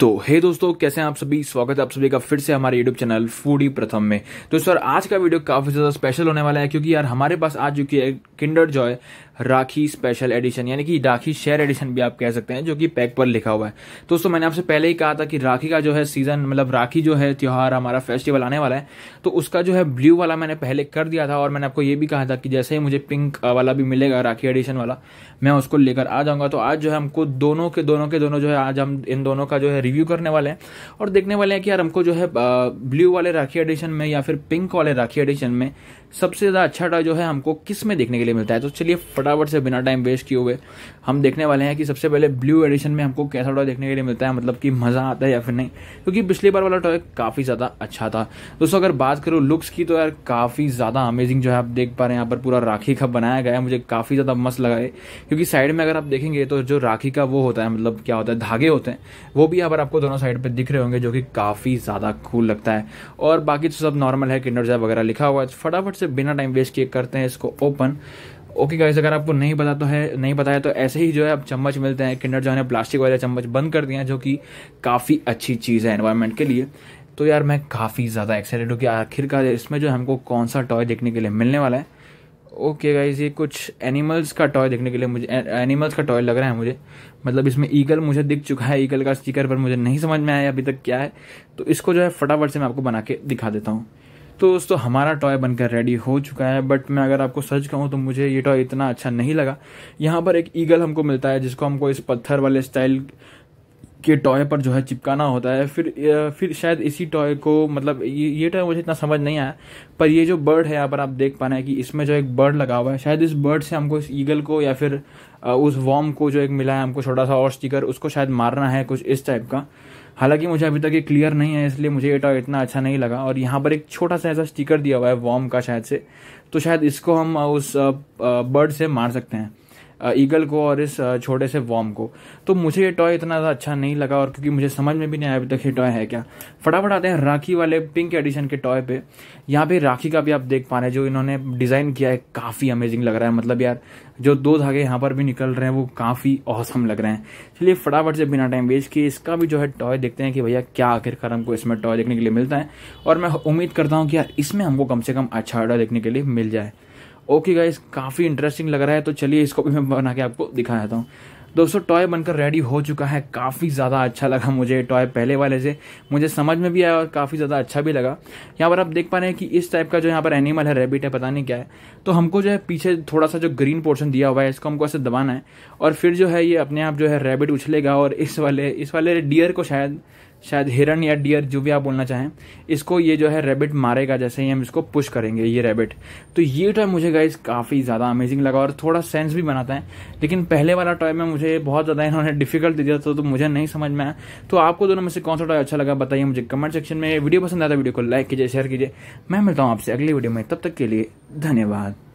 तो हे दोस्तों कैसे हैं आप सभी स्वागत है आप सभी का फिर से हमारे यूट्यूब चैनल फूडी प्रथम में तो सर आज का वीडियो काफ़ी ज़्यादा स्पेशल होने वाला है क्योंकि यार हमारे पास आज चुकी है Kinder Joy Rakhi special edition यानी कि राखी शेयर एडिशन भी आप कह सकते हैं जो कि पैक पर लिखा हुआ है तो दोस्तों मैंने आपसे पहले ही कहा था कि राखी का जो है सीजन मतलब राखी जो है त्यौहार हमारा फेस्टिवल आने वाला है तो उसका जो है ब्लू वाला मैंने पहले कर दिया था और मैंने आपको ये भी कहा था कि जैसे ही मुझे पिंक वाला भी मिलेगा राखी एडिशन वाला मैं उसको लेकर आ जाऊंगा तो आज जो है हमको दोनों के दोनों के दोनों जो है आज हम इन दोनों का जो है रिव्यू करने वाले हैं और देखने वाले हैं कि यार हमको जो है ब्लू वाले राखी एडिशन में या फिर पिंक वाले राखी एडिशन में सबसे ज़्यादा अच्छा टॉय जो है हमको किस में देखने के लिए मिलता है तो चलिए फटाफट से बिना टाइम वेस्ट किए हुए हम देखने वाले हैं कि सबसे पहले ब्लू एडिशन में हमको कैसा टॉय देखने के लिए मिलता है मतलब कि मज़ा आता है या फिर नहीं क्योंकि पिछली बार वाला टॉय काफ़ी ज़्यादा अच्छा था दोस्तों अगर बात करूँ लुक्स की तो यार काफ़ी ज़्यादा अमेजिंग जो है आप देख पा रहे हैं यहाँ पर पूरा राखी का बनाया गया है मुझे काफ़ी ज़्यादा मस्त लगा है क्योंकि साइड में अगर आप देखेंगे तो जो राखी का वो होता है मतलब क्या होता है धागे होते हैं वो भी यहाँ पर आपको दोनों साइड पर दिख रहे होंगे जो कि काफ़ी ज़्यादा कूल लगता है और बाकी तो सब नॉर्मल है किन्नर जैब वगैरह लिखा हुआ है तो फटाफट फटाफट से बिना टाइम वेस्ट किए करते हैं इसको ओपन ओके गाइस अगर आपको नहीं पता तो है नहीं बताया तो ऐसे ही जो है अब चम्मच मिलते हैं किंडर जो है प्लास्टिक वाले चम्मच बंद कर दिए हैं जो कि काफ़ी अच्छी चीज़ है एनवायरमेंट के लिए तो यार मैं काफ़ी ज़्यादा एक्साइटेड हूँ कि आखिरकार इसमें जो हमको कौन सा टॉय देखने के लिए मिलने वाला है ओके गाइज ये कुछ एनिमल्स का टॉय देखने के लिए मुझे एनिमल्स का टॉय लग रहा है मुझे मतलब इसमें ईगल मुझे दिख चुका है ईगल का स्टिकर पर मुझे नहीं समझ में आया अभी तक क्या है तो इसको जो है फटाफट से मैं आपको बना के दिखा देता हूँ तो दोस्तों हमारा टॉय बनकर रेडी हो चुका है बट मैं अगर आपको सच कहूँ तो मुझे ये टॉय इतना अच्छा नहीं लगा यहाँ पर एक ईगल हमको मिलता है जिसको हमको इस पत्थर वाले स्टाइल के टॉय पर जो है चिपकाना होता है फिर फिर शायद इसी टॉय को मतलब ये ये टॉय मुझे इतना समझ नहीं आया पर ये जो बर्ड है यहाँ पर आप देख पा रहे हैं कि इसमें जो एक बर्ड लगा हुआ है शायद इस बर्ड से हमको इस ईगल को या फिर उस वॉम को जो एक मिला है हमको छोटा सा और स्टिकर उसको शायद मारना है कुछ इस टाइप का हालांकि मुझे अभी तक ये क्लियर नहीं है इसलिए मुझे ये टॉय इतना अच्छा नहीं लगा और यहाँ पर एक छोटा सा ऐसा स्टिकर दिया हुआ है वॉम का शायद से तो शायद इसको हम उस बर्ड से मार सकते हैं ईगल को और इस छोटे से वॉम को तो मुझे ये टॉय इतना ज़्यादा अच्छा नहीं लगा और क्योंकि मुझे समझ में भी नहीं आया अभी तक ये टॉय है क्या फटाफट आते हैं राखी वाले पिंक एडिशन के टॉय पे यहाँ पे राखी का भी आप देख पा रहे हैं जो इन्होंने डिज़ाइन किया है काफ़ी अमेजिंग लग रहा है मतलब यार जो दो धागे यहाँ पर भी निकल रहे हैं वो काफ़ी औसम लग रहे हैं चलिए फटाफट से बिना टाइम वेस्ट किए इसका भी जो है टॉय देखते हैं कि भैया क्या आखिरकार हमको इसमें टॉय देखने के लिए मिलता है और मैं उम्मीद करता हूँ कि यार इसमें हमको कम से कम अच्छा टॉय देखने के लिए मिल जाए ओके गाइस काफ़ी इंटरेस्टिंग लग रहा है तो चलिए इसको भी मैं बना के आपको दिखा देता हूँ दोस्तों टॉय बनकर रेडी हो चुका है काफ़ी ज़्यादा अच्छा लगा मुझे टॉय पहले वाले से मुझे समझ में भी आया और काफ़ी ज़्यादा अच्छा भी लगा यहाँ पर आप देख पा रहे हैं कि इस टाइप का जो यहाँ पर एनिमल है रेबिट है पता नहीं क्या है तो हमको जो है पीछे थोड़ा सा जो ग्रीन पोर्शन दिया हुआ है इसको हमको ऐसे दबाना है और फिर जो है ये अपने आप जो है रेबिट उछलेगा और इस वाले इस वाले डियर को शायद शायद हिरन या डियर जो भी आप बोलना चाहें इसको ये जो है रेबिट मारेगा जैसे ही हम इसको पुश करेंगे ये रेबिट तो ये टॉय मुझे गाइज काफ़ी ज़्यादा अमेजिंग लगा और थोड़ा सेंस भी बनाता है लेकिन पहले वाला टॉय में मुझे बहुत ज़्यादा इन्होंने डिफिकल्ट दिया था तो मुझे नहीं समझ में आया तो आपको दोनों में से कौन सा टॉय अच्छा लगा बताइए मुझे कमेंट सेक्शन में वीडियो पसंद आता तो वीडियो को लाइक कीजिए शेयर कीजिए मैं मिलता हूँ आपसे अगली वीडियो में तब तक के लिए धन्यवाद